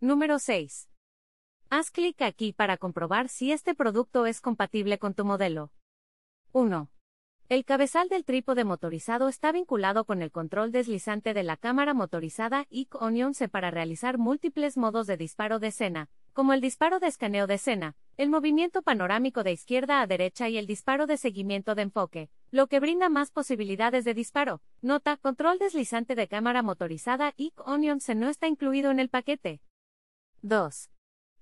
Número 6. Haz clic aquí para comprobar si este producto es compatible con tu modelo. 1. El cabezal del trípode motorizado está vinculado con el control deslizante de la cámara motorizada ic onion para realizar múltiples modos de disparo de escena, como el disparo de escaneo de escena, el movimiento panorámico de izquierda a derecha y el disparo de seguimiento de enfoque, lo que brinda más posibilidades de disparo. Nota, control deslizante de cámara motorizada ic onion no está incluido en el paquete. 2.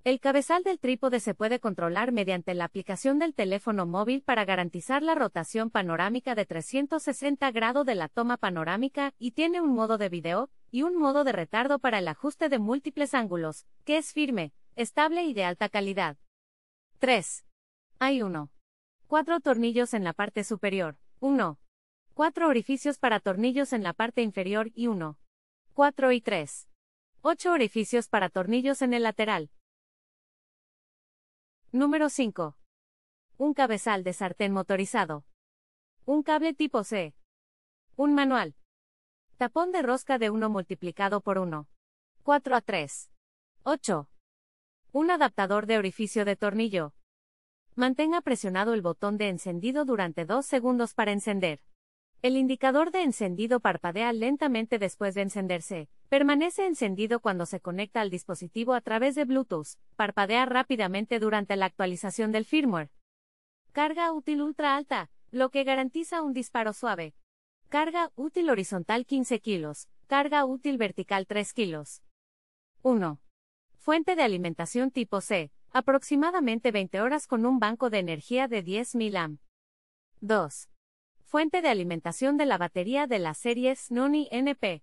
El cabezal del trípode se puede controlar mediante la aplicación del teléfono móvil para garantizar la rotación panorámica de 360 grados de la toma panorámica y tiene un modo de video y un modo de retardo para el ajuste de múltiples ángulos, que es firme, estable y de alta calidad. 3. Hay 1. 4 tornillos en la parte superior, 1. 4 orificios para tornillos en la parte inferior y 1. 4 y 3. 8 orificios para tornillos en el lateral. Número 5. Un cabezal de sartén motorizado. Un cable tipo C. Un manual. Tapón de rosca de 1 multiplicado por 1. 4 a 3. 8. Un adaptador de orificio de tornillo. Mantenga presionado el botón de encendido durante 2 segundos para encender. El indicador de encendido parpadea lentamente después de encenderse, Permanece encendido cuando se conecta al dispositivo a través de Bluetooth, parpadea rápidamente durante la actualización del firmware. Carga útil ultra alta, lo que garantiza un disparo suave. Carga útil horizontal 15 kilos, carga útil vertical 3 kilos. 1. Fuente de alimentación tipo C, aproximadamente 20 horas con un banco de energía de 10.000 am. 2. Fuente de alimentación de la batería de la serie Sony NP,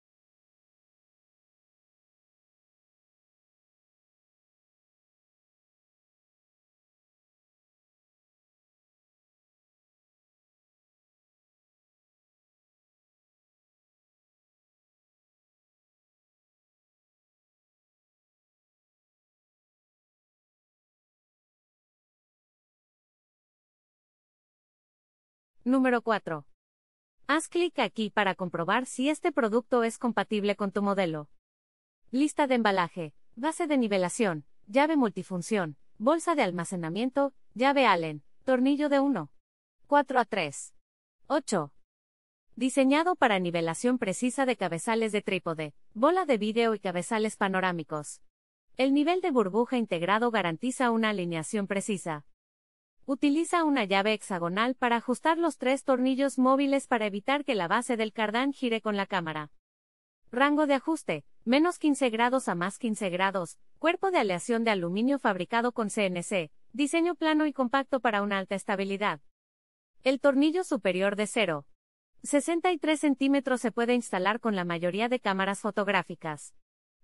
Número 4. Haz clic aquí para comprobar si este producto es compatible con tu modelo. Lista de embalaje, base de nivelación, llave multifunción, bolsa de almacenamiento, llave Allen, tornillo de 1. 4 a 3. 8. Diseñado para nivelación precisa de cabezales de trípode, bola de vídeo y cabezales panorámicos. El nivel de burbuja integrado garantiza una alineación precisa. Utiliza una llave hexagonal para ajustar los tres tornillos móviles para evitar que la base del cardán gire con la cámara. Rango de ajuste, menos 15 grados a más 15 grados, cuerpo de aleación de aluminio fabricado con CNC, diseño plano y compacto para una alta estabilidad. El tornillo superior de 0. 63 centímetros se puede instalar con la mayoría de cámaras fotográficas.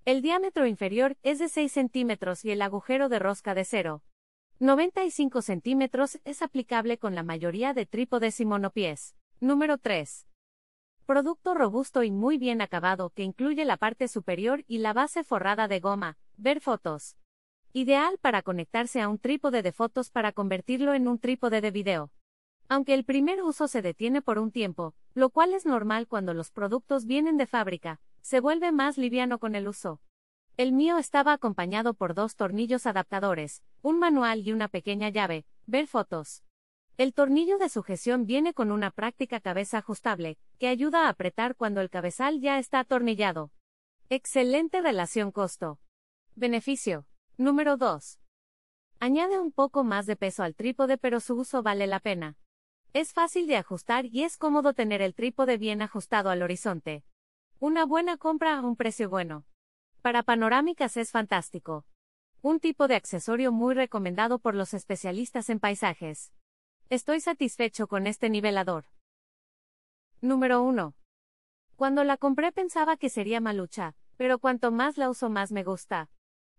El diámetro inferior es de 6 centímetros y el agujero de rosca de 0. 95 centímetros es aplicable con la mayoría de trípodes y monopies. Número 3. Producto robusto y muy bien acabado que incluye la parte superior y la base forrada de goma. Ver fotos. Ideal para conectarse a un trípode de fotos para convertirlo en un trípode de video. Aunque el primer uso se detiene por un tiempo, lo cual es normal cuando los productos vienen de fábrica, se vuelve más liviano con el uso. El mío estaba acompañado por dos tornillos adaptadores, un manual y una pequeña llave, ver fotos. El tornillo de sujeción viene con una práctica cabeza ajustable, que ayuda a apretar cuando el cabezal ya está atornillado. Excelente relación costo. Beneficio. Número 2. Añade un poco más de peso al trípode pero su uso vale la pena. Es fácil de ajustar y es cómodo tener el trípode bien ajustado al horizonte. Una buena compra a un precio bueno. Para panorámicas es fantástico. Un tipo de accesorio muy recomendado por los especialistas en paisajes. Estoy satisfecho con este nivelador. Número 1. Cuando la compré pensaba que sería malucha, pero cuanto más la uso más me gusta.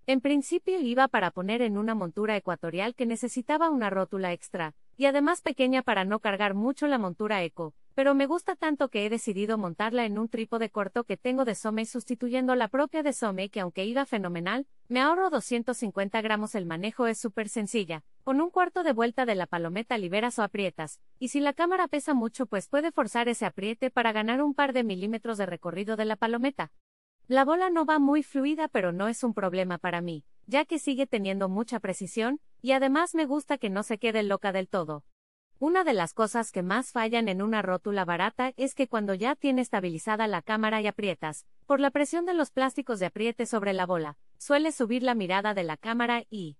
En principio iba para poner en una montura ecuatorial que necesitaba una rótula extra, y además pequeña para no cargar mucho la montura eco, pero me gusta tanto que he decidido montarla en un trípode corto que tengo de y sustituyendo la propia de Somme, que aunque iba fenomenal, me ahorro 250 gramos el manejo es súper sencilla, con un cuarto de vuelta de la palometa liberas o aprietas, y si la cámara pesa mucho pues puede forzar ese apriete para ganar un par de milímetros de recorrido de la palometa. La bola no va muy fluida pero no es un problema para mí, ya que sigue teniendo mucha precisión, y además me gusta que no se quede loca del todo. Una de las cosas que más fallan en una rótula barata es que cuando ya tiene estabilizada la cámara y aprietas, por la presión de los plásticos de apriete sobre la bola, suele subir la mirada de la cámara y...